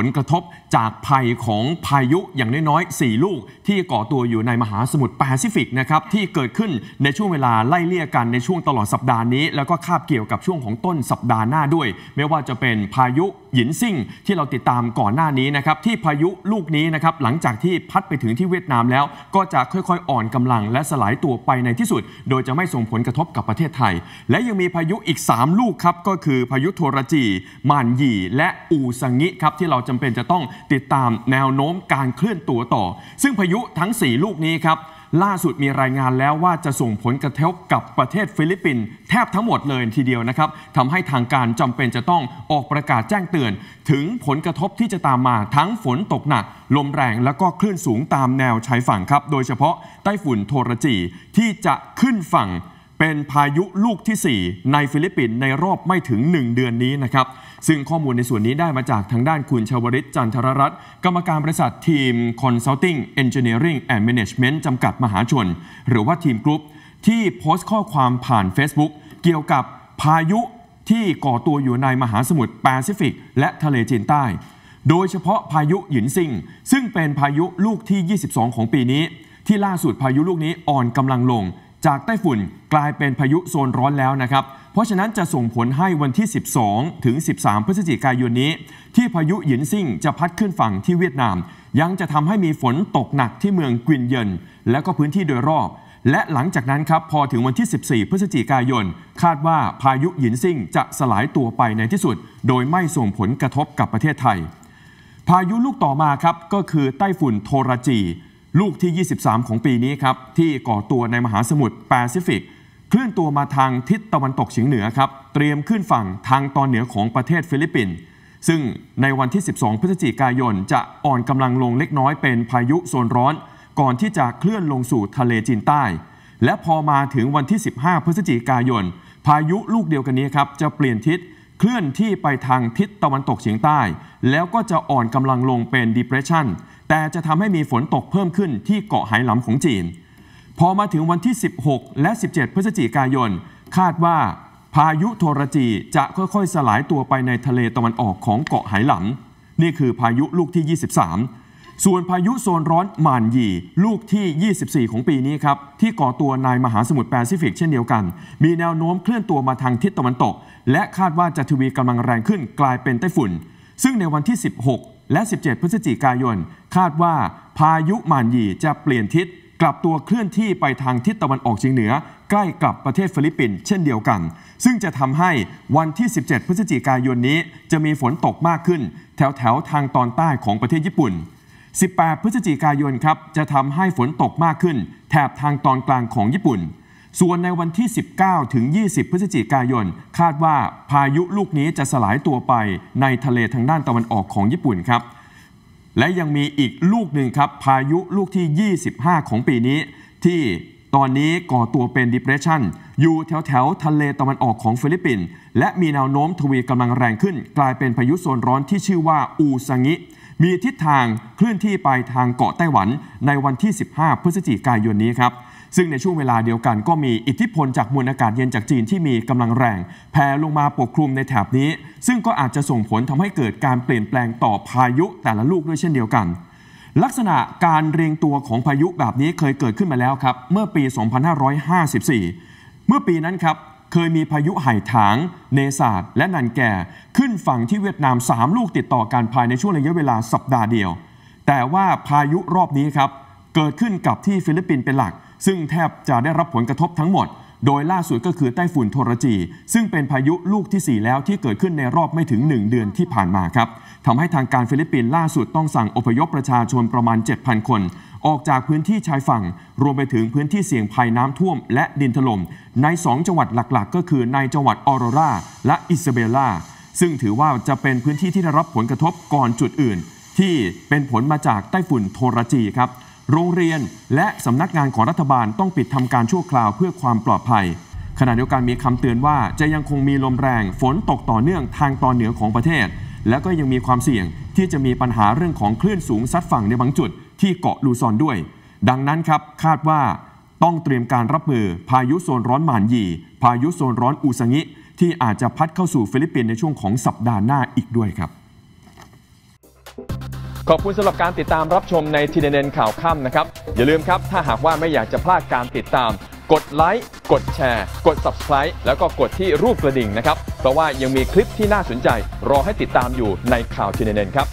ผลกระทบจากภัยของพายุอย่างน้อยๆ4ลูกที่ก่อตัวอยู่ในมหาสมุทรแปซิฟิกนะครับ ที่เกิดขึ้นในช่วงเวลาไล่เลี่ยกัน ในช่วงตลอดสัปดาห์นี้แล้วก็คาบเกี่ยวกับช่วงของต้นสัปดาห์หน้าด้วย ไม่ว่าจะเป็นพายุหยินซิ่ง ที่เราติดตามก่อนหน้านี้นะครับ ที่พายุลูกนี้นะครับ หลังจากที่พัดไปถึงที่เวียดนามแล้วก็จะค่อยๆอ่อนกำลังและสลายตัวไปในที่สุด โดยจะไม่ส่งผลกระทบกับประเทศไทย และยังมีพายุอีก 3 ลูกครับก็คือพายุโทรจีมานยีและอูซังิครับที่เราจำเป็นจะต้องติดตามแนวโน้มการเคลื่อนตัวต่อ ซึ่งพายุทั้ง4ลูกนี้ครับ ล่าสุดมีรายงานแล้วว่าจะส่งผลกระทบกับ ประเทศฟิลิปปินส์แทบทั้งหมดเลยทีเดียวนะครับทำให้ทางการจำเป็นจะต้องออกประกาศแจ้งเตือน ถึงผลกระทบที่จะตามมาทั้งฝนตกหนัก ลมแรงและก็คลื่นสูงตามแนวชายฝั่งครับ โดยเฉพาะใต้ฝุ่นโทรจีที่จะขึ้นฝั่งเป็นพายุลูกที่ 4 ในฟิลิปปินส์ในรอบไม่ถึง 1 เดือนนี้นะครับ ซึ่งข้อมูลในส่วนนี้ได้มาจากทางด้านคุณชวริตจันทรรัตน์กรรมการบริษัททีม Consulting Engineering and Management จำกัดมหาชน หรือว่าทีมกรุ๊ปที่โพสต์ข้อความผ่าน Facebook เกี่ยวกับพายุที่ก่อตัวอยู่ในมหาสมุทรแปซิฟิกและทะเลจีนใต้ โดยเฉพาะพายุหยินซิงซึ่งเป็นพายุลูกที่ 22 ของปีนี้ ที่ล่าสุดพายุลูกนี้อ่อนกำลังลงจากไต้ฝุ่นกลายเป็นพายุโซนร้อนแล้วนะครับ เพราะฉะนั้นจะส่งผลให้วันที่ 12 ถึง 13 พฤศจิกายนนี้ ที่พายุหยินซิ่งจะพัดขึ้นฝั่งที่เวียดนาม ยังจะทำให้มีฝนตกหนักที่เมืองกวินเยินและก็พื้นที่โดยรอบ และหลังจากนั้นครับ พอถึงวันที่ 14 พฤศจิกายน คาดว่าพายุหยินซิ่งจะสลายตัวไปในที่สุด โดยไม่ส่งผลกระทบกับประเทศไทย พายุลูกต่อมาครับก็คือไต้ฝุ่นโทรจีลูกที่ 23 ของปีนี้ครับ ที่ก่อตัวในมหาสมุทรแปซิฟิก เคลื่อนตัวมาทางทิศตะวันตกเฉียงเหนือครับ เตรียมขึ้นฝั่งทางตอนเหนือของประเทศฟิลิปปินส์ซึ่งในวันที่ 12 พฤศจิกายน จะอ่อนกำลังลงเล็กน้อยเป็นพายุโซนร้อนก่อนที่จะเคลื่อนลงสู่ทะเลจีนใต้ และพอมาถึงวันที่ 15 พฤศจิกายน พายุลูกเดียวกันนี้ครับจะเปลี่ยนทิศเคลื่อนที่ไปทางทิศตะวันตกเฉียงใต้ แล้วก็จะอ่อนกำลังลงเป็น depression แต่จะทำให้มีฝนตกเพิ่มขึ้นที่เกาะไหหลำของจีน พอมาถึงวันที่ 16 และ 17 พฤศจิกายน คาดว่าพายุโทรจีจะค่อยๆสลายตัวไปในทะเลตะวันออกของเกาะไหหลำนี่คือพายุลูกที่ 23 ส่วนพายุโซนร้อนมานยีลูกที่ 24 ของปีนี้ครับ ที่ก่อตัวในมหาสมุทรแปซิฟิกเช่นเดียวกัน มีแนวโน้มเคลื่อนตัวมาทางทิศตะวันตก และคาดว่าจะทวีกำลังแรงขึ้นกลายเป็นไต้ฝุ่น ซึ่งในวันที่ 16และ 17 พฤศจิกายน คาดว่าพายุมานยีจะเปลี่ยนทิศกลับตัวเคลื่อนที่ไปทางทิศตะวันออกเฉียงเหนือ ใกล้กับประเทศฟิลิปปินส์เช่นเดียวกัน ซึ่งจะทำให้วันที่ 17 พฤศจิกายนนี้ จะมีฝนตกมากขึ้น แถวแถวทางตอนใต้ของประเทศญี่ปุ่น 18 พฤศจิกายนครับจะทำให้ฝนตกมากขึ้นแถบทางตอนกลางของญี่ปุ่นส่วนในวันที่ 19 ถึง 20 พฤศจิกายน คาดว่าพายุลูกนี้จะสลายตัวไปในทะเลทางด้านตะวันออกของญี่ปุ่นครับ และยังมีอีกลูกหนึ่งครับ พายุลูกที่ 25 ของปีนี้ ที่ตอนนี้ก่อตัวเป็นดิเพรสชันอยู่แถวแถวทะเลตะวันออกของฟิลิปปินส์และมีแนวโน้มทวีกำลังแรงขึ้น กลายเป็นพายุโซนร้อนที่ชื่อว่าอูซังิ มีทิศทางเคลื่อนที่ไปทางเกาะไต้หวันในวันที่ 15พฤศจิกายนนี้ครับซึ่งในช่วงเวลาเดียวกันก็มีอิทธิพลจากมวลอากาศเย็นจากจีนที่มีกำลังแรงแผ่ลงมาปกคลุมในแถบนี้ ซึ่งก็อาจจะส่งผลทำให้เกิดการเปลี่ยนแปลงต่อพายุแต่ละลูกด้วยเช่นเดียวกัน ลักษณะการเรียงตัวของพายุแบบนี้เคยเกิดขึ้นมาแล้วครับเมื่อปี 2554 เมื่อปีนั้นครับ เคยมีพายุไห่ถางเนศาดและนันแก่ขึ้นฝั่งที่เวียดนาม3ลูกติดต่อกันภายในช่วงระยะเวลาสัปดาห์เดียว แต่ว่าพายุรอบนี้ครับเกิดขึ้นกับที่ฟิลิปปินส์เป็นหลักซึ่งแทบจะได้รับผลกระทบทั้งหมด โดยล่าสุดก็คือไต้ฝุ่นโทรจี ซึ่งเป็นพายุลูกที่ 4 แล้วที่เกิดขึ้นในรอบไม่ถึง 1 เดือนที่ผ่านมาครับทำให้ทางการฟิลิปปินส์ล่าสุดต้องสั่งอพยพประชาชนประมาณ 7,000 คน ออกจากพื้นที่ชายฝั่ง รวมไปถึงพื้นที่เสี่ยงภัยน้ำท่วมและดินถล่มใน 2จังหวัดหลักๆ ก็คือในจังหวัดออโรราและอิสเบลาซึ่งถือว่าจะเป็นพื้นที่ที่ได้รับผลกระทบก่อนจุดอื่น ที่เป็นผลมาจากไต้ฝุ่นโทรจีครับโรงเรียนและสำนักงานของรัฐบาลต้องปิดทำการชั่วคราวเพื่อความปลอดภัย ขณะเดียวกันมีคำเตือนว่า จะยังคงมีลมแรง ฝนตกต่อเนื่องทางตอนเหนือของประเทศ และก็ยังมีความเสี่ยงที่จะมีปัญหาเรื่องของคลื่นสูงซัดฝั่งในบางจุดที่เกาะลูซอนด้วย ดังนั้นครับคาดว่าต้องเตรียมการรับมือพายุโซนร้อนหมานยีพายุโซนร้อนอูซังิที่อาจจะพัดเข้าสู่ฟิลิปปินส์ในช่วงของสัปดาห์หน้าอีกด้วยครับขอบคุณสำหรับการติดตามรับชมในทีเด็นข่าวค่ำนะครับ อย่าลืมครับ ถ้าหากว่าไม่อยากจะพลาดการติดตาม กดไลค์กดแชร์กด Subscribe แล้วก็กดที่รูปกระดิ่งนะครับเพราะว่ายังมีคลิปที่น่าสนใจ รอให้ติดตามอยู่ในข่าวทีเด็นครับ